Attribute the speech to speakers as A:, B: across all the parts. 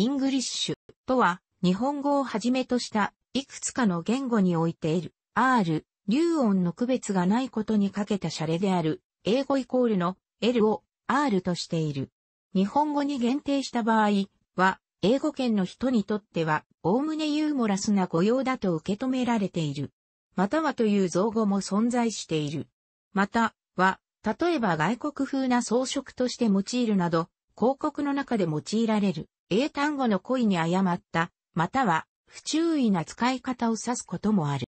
A: イングリッシュとは、日本語をはじめとしたいくつかの言語においている R、流音の区別がないことにかけたシャレである英語イコールの L を R としている。日本語に限定した場合は、英語圏の人にとっては、おおむねユーモラスな語用だと受け止められている。またはという造語も存在している。または、例えば外国風な装飾として用いるなど、広告の中で用いられる。英単語の故意に誤った、または不注意な使い方を指すこともある。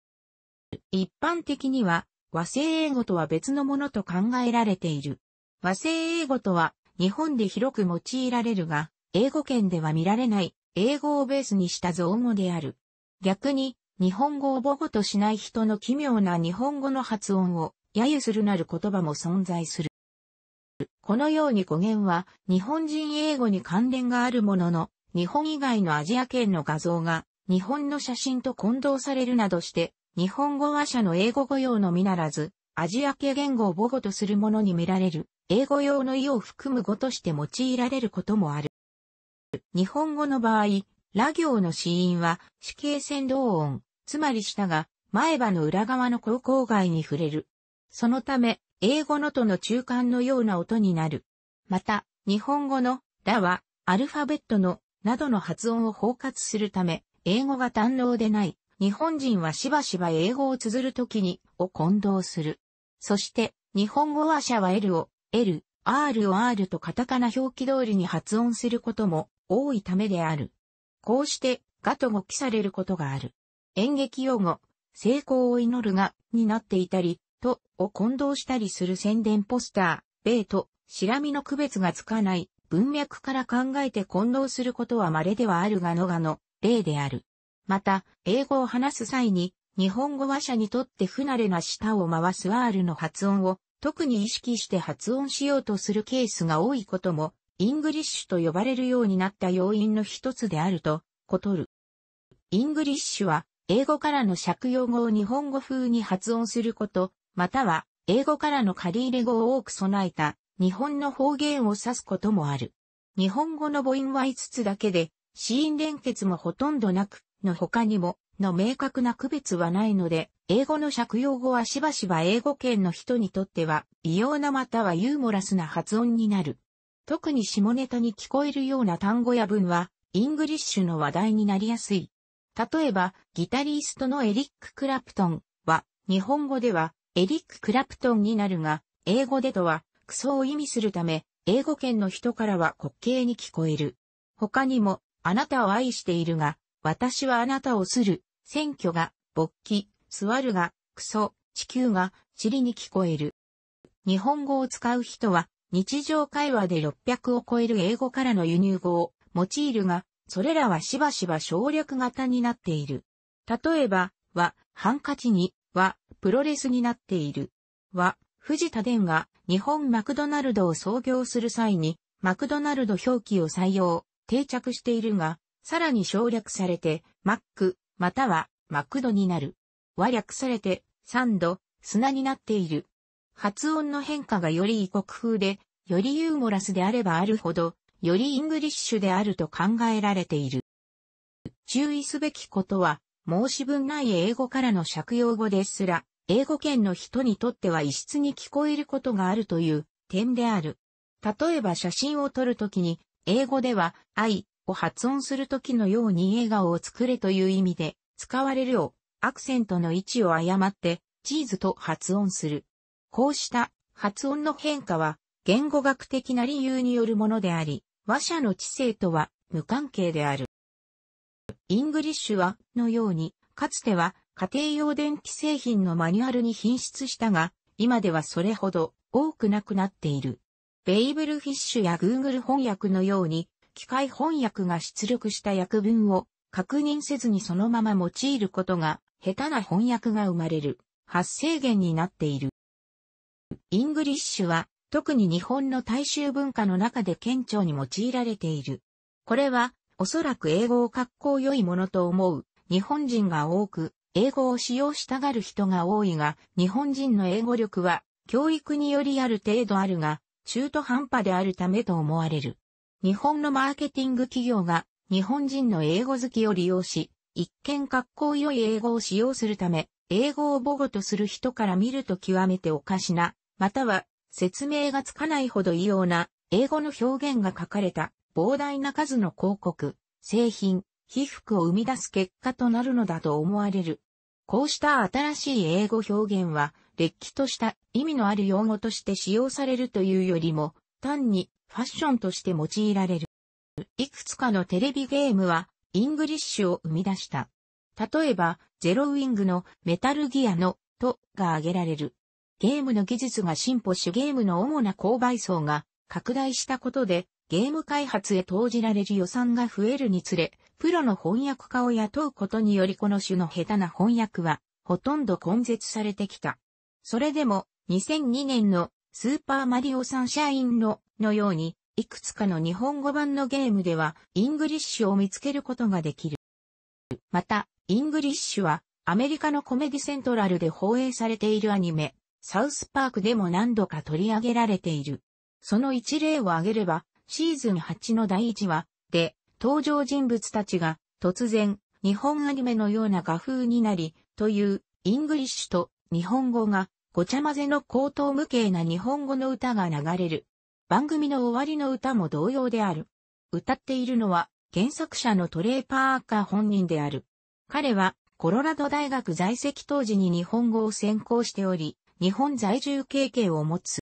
A: 一般的には和製英語とは別のものと考えられている。和製英語とは日本で広く用いられるが、英語圏では見られない英語をベースにした造語である。逆に日本語を母語としない人の奇妙な日本語の発音を揶揄するなる言葉も存在する。このように語源は日本人英語に関連があるものの、日本以外のアジア圏の画像が日本の写真と混同されるなどして、日本語話者の英語語用のみならず、アジア系言語を母語とするものに見られる、英語用の意を含む語として用いられることもある。日本語の場合、ラ行の死因は死刑線動音、つまり下が前歯の裏側の口腔外に触れる。そのため、英語のとの中間のような音になる。また、日本語のだはアルファベットのなどの発音を包括するため、英語が堪能でない、日本人はしばしば英語を綴るときに、を混同する。そして、日本語話者は L を、L、R を R とカタカナ表記通りに発音することも多いためである。こうして、がと語記されることがある。演劇用語、成功を祈るが、になっていたり、とを混同したりする宣伝ポスター、米とシラミの区別がつかない文脈から考えて混同することは稀ではあるがのがの例である。また、英語を話す際に、日本語話者にとって不慣れな舌を回す R の発音を特に意識して発音しようとするケースが多いことも、イングリッシュと呼ばれるようになった要因の一つであると、ことる。イングリッシュは、英語からの借用語を日本語風に発音すること、または英語からの借入れ語を多く備えた日本の方言を指すこともある。日本語の母音は5つだけで、子音連結もほとんどなく、の他にも、の明確な区別はないので、英語の借用語はしばしば英語圏の人にとっては、異様なまたはユーモラスな発音になる。特に下ネタに聞こえるような単語や文は、イングリッシュの話題になりやすい。例えば、ギタリストのエリック・クラプトンは、日本語では、エリック・クラプトンになるが、英語でとは、クソを意味するため、英語圏の人からは滑稽に聞こえる。他にも、あなたを愛しているが、私はあなたをする、選挙が、勃起、座るが、クソ、地球が、理に聞こえる。日本語を使う人は、日常会話で600を超える英語からの輸入語を用いるが、それらはしばしば省略型になっている。例えば、は、ハンカチに、は、プロレスになっている。は、藤田伝が日本マクドナルドを創業する際に、マクドナルド表記を採用、定着しているが、さらに省略されて、マック、またはマクドになる。は略されて、サンド、砂になっている。発音の変化がより異国風で、よりユーモラスであればあるほど、よりイングリッシュであると考えられている。注意すべきことは、申し分ない英語からの借用語ですら、英語圏の人にとっては異質に聞こえることがあるという点である。例えば写真を撮るときに、英語では、愛を発音するときのように笑顔を作れという意味で、使われるを、アクセントの位置を誤って、チーズと発音する。こうした発音の変化は、言語学的な理由によるものであり、話者の知性とは無関係である。イングリッシュは、のように、かつては、家庭用電気製品のマニュアルに品質したが、今ではそれほど多くなくなっている。ベイブルフィッシュや Google 翻訳のように、機械翻訳が出力した訳文を確認せずにそのまま用いることが、下手な翻訳が生まれる、発生源になっている。イングリッシュは、特に日本の大衆文化の中で顕著に用いられている。これは、おそらく英語を格好良いものと思う、日本人が多く、英語を使用したがる人が多いが、日本人の英語力は教育によりある程度あるが、中途半端であるためと思われる。日本のマーケティング企業が日本人の英語好きを利用し、一見格好良い英語を使用するため、英語を母語とする人から見ると極めておかしな、または説明がつかないほど異様な英語の表現が書かれた膨大な数の広告、製品、被覆を生み出す結果となるのだと思われる。こうした新しい英語表現は、劣気とした意味のある用語として使用されるというよりも、単にファッションとして用いられる。いくつかのテレビゲームは、イングリッシュを生み出した。例えば、ゼロウィングのメタルギアのとが挙げられる。ゲームの技術が進歩しゲームの主な購買層が拡大したことで、ゲーム開発へ投じられる予算が増えるにつれ、プロの翻訳家を雇うことによりこの種の下手な翻訳は、ほとんど根絶されてきた。それでも、2002年のスーパーマリオサンシャインののように、いくつかの日本語版のゲームでは、イングリッシュを見つけることができる。また、イングリッシュは、アメリカのコメディセントラルで放映されているアニメ、サウスパークでも何度か取り上げられている。その一例を挙げれば、シーズン8の第1話で、登場人物たちが突然日本アニメのような画風になり、というイングリッシュと日本語がごちゃ混ぜの高等無形な日本語の歌が流れる。番組の終わりの歌も同様である。歌っているのは原作者のトレー・パーカー本人である。彼はコロラド大学在籍当時に日本語を専攻しており、日本在住経験を持つ。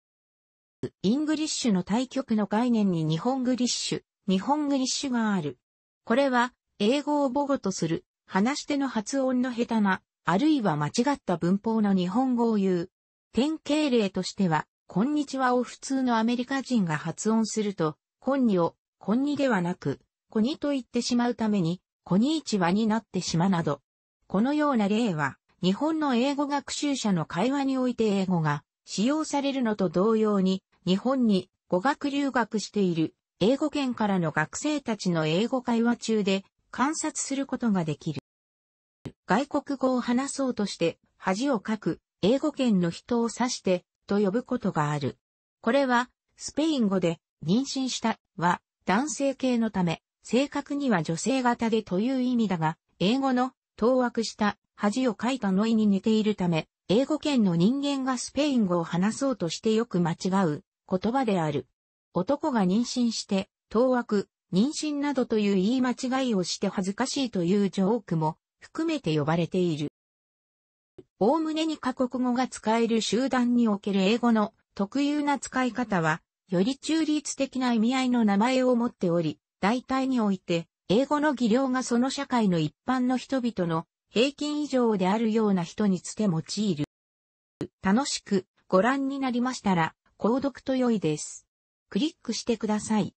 A: イングリッシュの対局の概念に日本グリッシュ、日本語リッシュがある。これは、英語を母語とする、話し手の発音の下手な、あるいは間違った文法の日本語を言う。典型例としては、こんにちはを普通のアメリカ人が発音すると、こんにを、こんにではなく、こにと言ってしまうために、こにいちはになってしまなど。このような例は、日本の英語学習者の会話において英語が使用されるのと同様に、日本に語学留学している英語圏からの学生たちの英語会話中で観察することができる。外国語を話そうとして恥をかく英語圏の人を指してと呼ぶことがある。これはスペイン語で妊娠したは男性系のため正確には女性型でという意味だが英語の当惑した恥をかいたの意に似ているため英語圏の人間がスペイン語を話そうとしてよく間違う言葉である。男が妊娠して、当惑、妊娠などという言い間違いをして恥ずかしいというジョークも含めて呼ばれている。おおむねに過国語が使える集団における英語の特有な使い方は、より中立的な意味合いの名前を持っており、大体において、英語の技量がその社会の一般の人々の平均以上であるような人につて用いる。楽しくご覧になりましたら、購読と良いです。クリックしてください。